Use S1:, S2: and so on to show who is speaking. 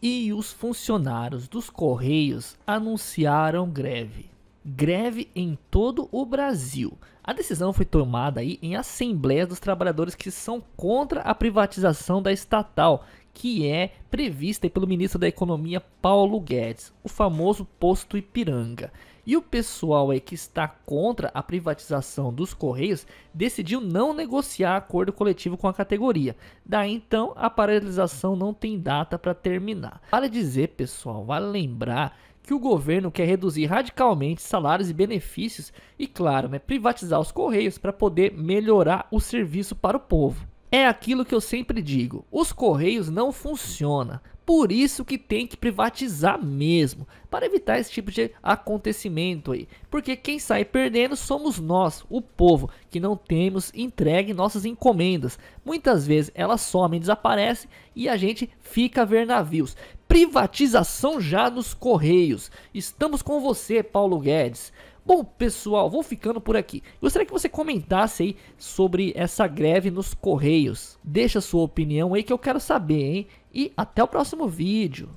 S1: e os funcionários dos Correios anunciaram greve greve em todo o Brasil. A decisão foi tomada aí em assembleias dos trabalhadores que são contra a privatização da estatal, que é prevista pelo ministro da Economia Paulo Guedes, o famoso posto Ipiranga. E o pessoal aí que está contra a privatização dos Correios decidiu não negociar acordo coletivo com a categoria. Daí então a paralisação não tem data para terminar. Vale dizer, pessoal, vale lembrar que o governo quer reduzir radicalmente salários e benefícios e, claro, né, privatizar os correios para poder melhorar o serviço para o povo. É aquilo que eu sempre digo: os correios não funcionam. Por isso que tem que privatizar mesmo, para evitar esse tipo de acontecimento aí. Porque quem sai perdendo somos nós, o povo, que não temos entregue nossas encomendas. Muitas vezes elas somem, desaparecem e a gente fica a ver navios privatização já nos Correios. Estamos com você, Paulo Guedes. Bom, pessoal, vou ficando por aqui. Gostaria que você comentasse aí sobre essa greve nos Correios. Deixa sua opinião aí que eu quero saber, hein? E até o próximo vídeo.